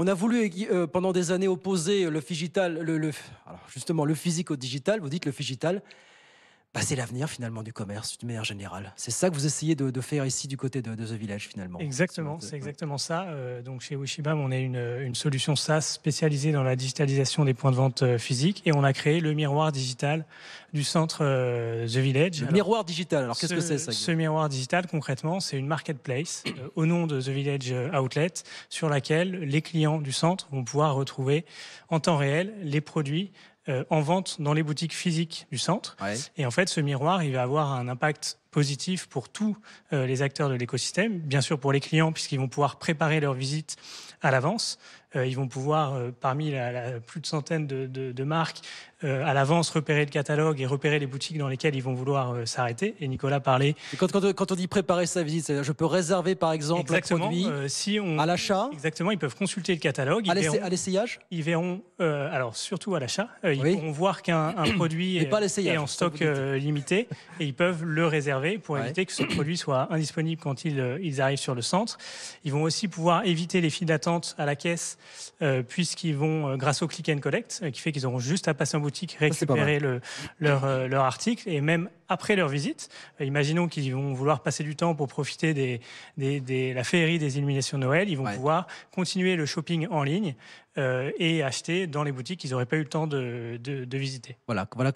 On a voulu euh, euh, pendant des années opposer le, figital, le, justement le physique au digital. Vous dites le digital c'est l'avenir finalement du commerce de manière générale. C'est ça que vous essayez de, faire ici du côté de, The Village finalement. Exactement, c'est exactement ça. Euh, donc chez Wishibam, on est une, solution SaaS spécialisée dans la digitalisation des points de vente euh, physiques et on a créé le miroir digital du centre euh, The Village. Le miroir digital, alors qu'est-ce que c'est ça Ce miroir digital concrètement, c'est une marketplace au nom de The Village Outlet sur laquelle les clients du centre vont pouvoir retrouver en temps réel les produits euh, en vente dans les boutiques physiques du centre. Et en fait, ce miroir, il va avoir un impact positif pour tous euh, les acteurs de l'écosystème, bien sûr pour les clients puisqu'ils vont pouvoir préparer leur visite à l'avance, euh, ils vont pouvoir, euh, parmi la, plus de centaines de, marques, euh, à l'avance repérer le catalogue et repérer les boutiques dans lesquelles ils vont vouloir s'arrêter. Et Nicolas parlait. quand, on dit préparer sa visite, je peux réserver par exemple un produit si on, à l'achat. Exactement, ils peuvent consulter le catalogue. À l'essayage Ils verront, alors surtout à l'achat, ils vont pourront voir qu'un produit est, en stock limité et ils peuvent le réserver pour éviter que ce produit soit indisponible quand ils, ils arrivent sur le centre. Ils vont aussi pouvoir éviter les files d'attente à la caisse euh, puisqu'ils vont, euh, grâce au click and collect, euh, qui fait qu'ils auront juste à passer en boutique, ah, récupérer leur, article, et même après leur visite, imaginons qu'ils vont vouloir passer du temps pour profiter de la féerie des illuminations de Noël, ils vont pouvoir continuer le shopping en ligne et acheter dans les boutiques qu'ils n'auraient pas eu le temps de, visiter. Voilà, voilà